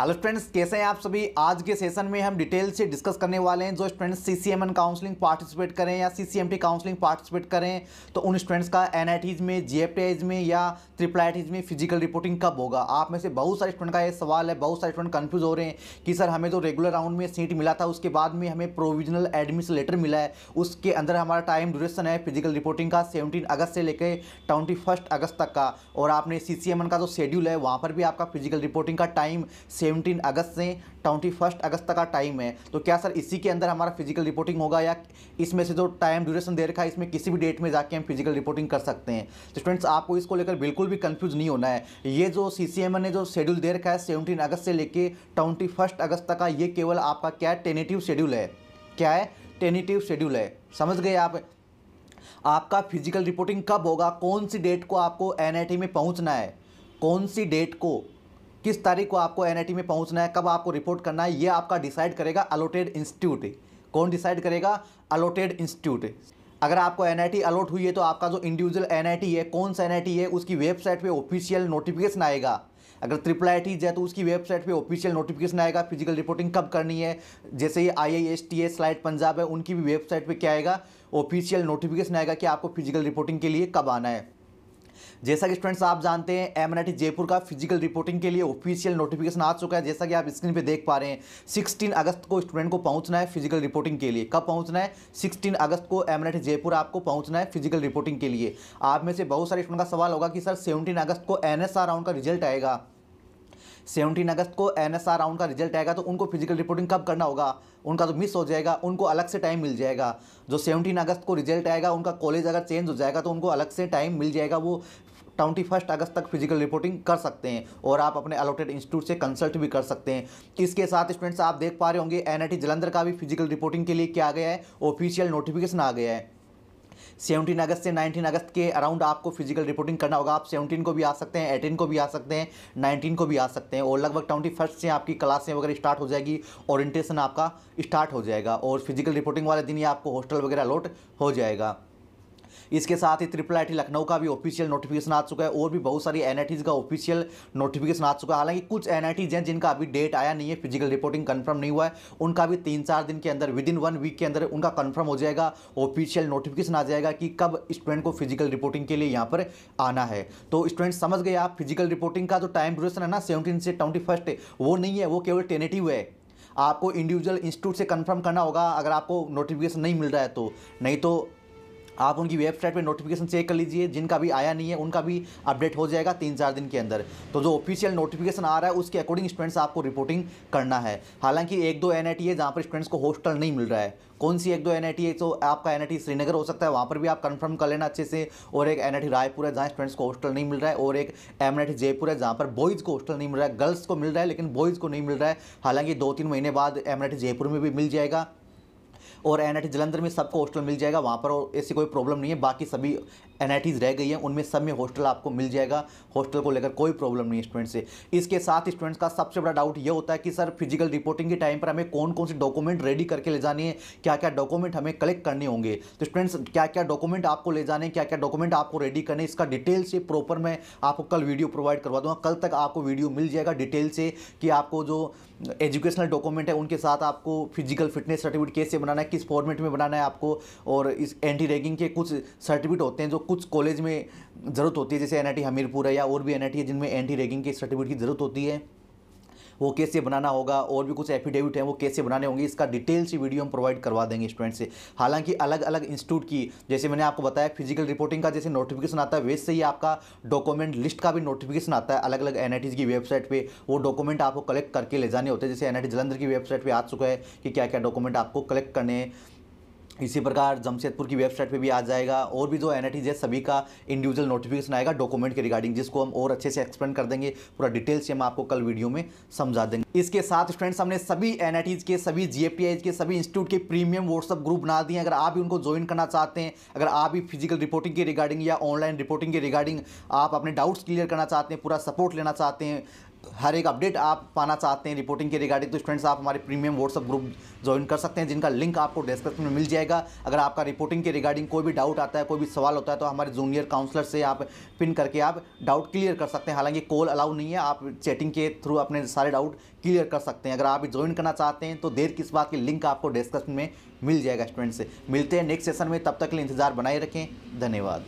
hello friends कैसे हैं आप सभी आज के सेशन में हम डिटेल से डिस्कस करने वाले हैं जो students C C M N counselling participate करें या C C M T counselling participate करें तो उन स्टूडेंट्स का एन आई टीज में जी एफ टी आईज में या ट्रिपलाइटीज में फिजिकल रिपोर्टिंग कब होगा आप में से बहुत सारे स्टूडेंट का ये सवाल है बहुत सारे स्टूडेंट कन्फ्यूज हो रहे हैं कि सर हमें जो रेगुलर राउंड में सीट मिला था उसके बाद में हमें प्रोविजनल एडमिशन लेटर मिला है उसके अंदर हमारा टाइम ड्यूरेशन है फिजिकल रिपोर्टिंग का सेवनटीन अगस्त से लेकर ट्वेंटी फर्स्ट अगस्त तक का और आपने सी सी एम एन का जो शेड्यूल है वहाँ पर भी आपका फिजिकल रिपोर्टिंग का टाइम सेवनटीन अगस्त से ट्वेंटी फर्स्ट अगस्त तक का टाइम है तो क्या सर इसी के अंदर हमारा फिजिकल रिपोर्टिंग होगा या इसमें से जो टाइम ड्यूरेशन दे रखा है इसमें किसी भी डेट में जाके हम फिजिकल रिपोर्टिंग कर सकते हैं तो स्टूडेंट्स आपको इसको लेकर बिल्कुल भी कंफ्यूज नहीं होना है ये जो सी ने जो शेड्यूल दे रखा है सेवनटीन अगस्त से लेकर ट्वेंटी अगस्त तक का ये केवल आपका क्या है टेनेटिव शेड्यूल है क्या है टेनेटिव शेड्यूल है समझ गए आप आपका फिजिकल रिपोर्टिंग कब होगा कौन सी डेट को आपको एन में पहुंचना है कौन सी डेट को किस तारीख को आपको एन में पहुंचना है कब आपको रिपोर्ट करना है ये आपका डिसाइड करेगा अलोटेड इंस्टीट्यूट कौन डिसाइड करेगा अलोटेड इंस्टीट्यूट अगर आपको एन अलॉट हुई है तो आपका जो इंडिविजुअल एन है कौन सा एन है उसकी वेबसाइट पे ऑफिशियल नोटिफिकेशन आएगा अगर ट्रिपल आई टी जाए तो उसकी वेबसाइट पे ऑफिशियल नोटिफिकेशन आएगा फिजिकल रिपोर्टिंग कब करनी है जैसे ही आई आई एस टी है स्लाइड पंजाब है उनकी भी वेबसाइट पे क्या आएगा ऑफिशियल नोटिफिकेशन आएगा कि आपको फिजिकल रिपोर्टिंग के लिए कब आना है जैसा कि स्टूडेंट्स आप जानते हैं एम जयपुर का फिजिकल रिपोर्टिंग के लिए ऑफिशियल नोटिफिकेशन आ चुका है जैसा कि आप स्क्रीन पे देख पा रहे हैं 16 अगस्त को स्टूडेंट को पहुंचना है फिजिकल रिपोर्टिंग के लिए कब पहुंचना है 16 अगस्त को एम जयपुर आपको पहुंचना है फिजिकल रिपोर्टिंग के लिए आप में से बहुत सारे स्टूडेंट का सवाल होगा कि सर सेवनटीन अगस्त को एन राउंड का रिजल्ट आएगा सेवनटीन अगस्त को एन एस आर राउंड का रिजल्ट आएगा तो उनको फिजिकल रिपोर्टिंग कब करना होगा उनका तो मिस हो जाएगा उनको अलग से टाइम मिल जाएगा जो सेवनटीन अगस्त को रिजल्ट आएगा उनका कॉलेज अगर चेंज हो जाएगा तो उनको अलग से टाइम मिल जाएगा वो ट्वेंटी फर्स्ट अगस्त तक फिजिकल रिपोर्टिंग कर सकते हैं और आप अपने अलॉटेड इंस्टीट्यूट से कंसल्ट भी कर सकते हैं इसके साथ स्टूडेंट्स आप देख पा रहे होंगे एनआईटी जलंधर का भी फिजिकल रिपोर्टिंग के लिए क्या गया है ऑफिशियल नोटिफिकेशन आ गया है सेवनटीन अगस्त से नाइनटीन अगस्त के अराउंड आपको फिजिकल रिपोर्टिंग करना होगा आप सेवनटीन को भी आ सकते हैं एटीन को भी आ सकते हैं नाइनटीन को भी आ सकते हैं और लगभग ट्वेंटी फर्स्ट से आपकी क्लासें वगैरह स्टार्ट हो जाएगी ओरिएंटेशन आपका स्टार्ट हो जाएगा और फिजिकल रिपोर्टिंग वाले दिन ही आपको हॉस्टल वगैरह अलॉट हो जाएगा इसके साथ ही ट्रिपल आई लखनऊ का भी ऑफिशियल नोटिफिकेशन आ चुका है और भी बहुत सारी एन का ऑफिशियल नोटिफिकेशन आ चुका है हालांकि कुछ एन हैं जिनका अभी डेट आया नहीं है फिजिकल रिपोर्टिंग कन्फर्म नहीं हुआ है उनका भी तीन चार दिन के अंदर विद इन वन वीक के अंदर उनका कन्फर्म हो जाएगा ऑफिशियल नोटिफिकेशन आ जाएगा कि कब स्टूडेंट को फिजिकल रिपोर्टिंग के लिए यहाँ पर आना है तो स्टूडेंट समझ गए आप फिजिकल रिपोर्टिंग का जो टाइम ड्यूरेशन है ना सेवनटीन से ट्वेंटी फर्स्ट वो नहीं है वो केवल टेनेटिव है आपको इंडिविजुअल इंस्टीट्यूट से कंफर्म करना होगा अगर आपको नोटिफिकेशन नहीं मिल रहा है तो नहीं तो आप उनकी वेबसाइट पर नोटिफिकेशन चेक कर लीजिए जिनका भी आया नहीं है उनका भी अपडेट हो जाएगा तीन चार दिन के अंदर तो जो ऑफिशियल नोटिफिकेशन आ रहा है उसके अकॉर्डिंग स्टूडेंट्स आपको रिपोर्टिंग करना है हालांकि एक दो एन है जहाँ पर स्टूडेंट्स को हॉस्टल नहीं मिल रहा है कौन सी एक दो एन है तो आपका एन श्रीनगर हो सकता है वहाँ पर भी आप कन्फर्म कर लेना अच्छे से और एक एन रायपुर है जहाँ स्टूडेंट्स को हॉस्टल नहीं मिल रहा है और एक एम जयपुर है जहाँ पर बॉयज़ को हॉस्टल नहीं मिल रहा है गर्ल्स को मिल रहा है लेकिन बॉयज़ को नहीं मिल रहा है हालांकि दो तीन महीने बाद एम जयपुर में भी मिल जाएगा और एन जलंधर में सबको हॉस्टल मिल जाएगा वहाँ पर ऐसी कोई प्रॉब्लम नहीं है बाकी सभी एनआईटीज़ रह गई हैं उनमें सब में हॉस्टल आपको मिल जाएगा हॉस्टल को लेकर कोई प्रॉब्लम नहीं स्टूडेंट से इसके साथ स्टूडेंट्स का सबसे बड़ा डाउट ये होता है कि सर फिजिकल रिपोर्टिंग के टाइम पर हमें कौन कौन से डॉक्यूमेंट रेडी करके ले जाने हैं क्या क्या डॉक्यूमेंट हमें कलेक्ट करने होंगे तो स्टूडेंट्स क्या क्या डॉक्यूमेंट आपको ले जाने क्या क्या डॉक्यूमेंट आपको रेडी करने इसका डिटेल से प्रॉपर मैं आपको कल वीडियो प्रोवाइड करवा दूँगा कल तक आपको वीडियो मिल जाएगा डिटेल से कि आपको जो एजुकेशनल डॉक्यूमेंट है उनके साथ आपको फिजिकल फिटनेस सर्टिफिकेट कैसे बनाना है किस फॉर्मेट में बनाना है आपको और इस एंटी रैगिंग के कुछ सर्टिफिकेट होते हैं जो कुछ कॉलेज में ज़रूरत होती है जैसे एन हमीरपुर है या और भी एन है जिनमें एंटी रैगिंग के सर्टिफिकेट की ज़रूरत होती है वो कैसे बनाना होगा और भी कुछ एफिडेविट हैं वो कैसे बनाने होंगे इसका डिटेल से वीडियो हम प्रोवाइड करवा देंगे स्टूडेंट से हालांकि अलग अलग इंस्टीट्यूट की जैसे मैंने आपको बताया फिजिकल रिपोर्टिंग का जैसे नोटिफिकेशन आता है वैसे ही आपका डॉक्यूमेंट लिस्ट का भी नोटिफिकेशन आता है अलग अलग एन की वेबसाइट पर वो डॉक्यूमेंट आपको कलेक्ट करके ले जाने होते हैं जैसे एन जलंधर की वेबसाइट पर आ चुका है कि क्या क्या डॉक्यूमेंट आपको कलेक्ट करने हैं इसी प्रकार जमशेदपुर की वेबसाइट पे भी आ जाएगा और भी जो एन आई सभी का इंडिविजुअल नोटिफिकेशन आएगा डॉक्यूमेंट के रिगार्डिंग जिसको हम और अच्छे से एक्सप्लेन कर देंगे पूरा डिटेल्स हम आपको कल वीडियो में समझा देंगे इसके साथ स्टूडेंट्स हमने सभी एन के सभी जी के सभी इंस्टीट्यूट के प्रीमियम व्हाट्सअप ग्रुप बना दिए अगर आप भी उनको ज्वाइन करना चाहते हैं अगर आप भी फिजिकल रिपोर्टिंग के रिगार्डिंग या ऑनलाइन रिपोर्टिंग के रिगार्डिंग आप अपने डाउट्स क्लियर करना चाहते हैं पूरा सपोर्ट लेना चाहते हैं हर एक अपडेट आप पाना चाहते हैं रिपोर्टिंग के रिगार्डिंग तो स्टूडेंट्स आप हमारे प्रीमियम व्हाट्सअप ग्रुप ज्वाइन कर सकते हैं जिनका लिंक आपको डिस्क्रिप्शन में मिल जाएगा अगर आपका रिपोर्टिंग के रिगार्डिंग कोई भी डाउट आता है कोई भी सवाल होता है तो हमारे जूनियर काउंसलर से आप पिन करके आप डाउट क्लियर कर सकते हैं हालांकि कॉल अलाउ नहीं है आप चैटिंग के थ्रू अपने सारे डाउट क्लियर कर सकते हैं अगर आप ज्वाइन करना चाहते हैं तो देर किस बात की लिंक आपको डिस्क्रिप्शन में मिल जाएगा स्टूडेंट से मिलते हैं नेक्स्ट सेशन में तब तक के लिए इंतजार बनाए रखें धन्यवाद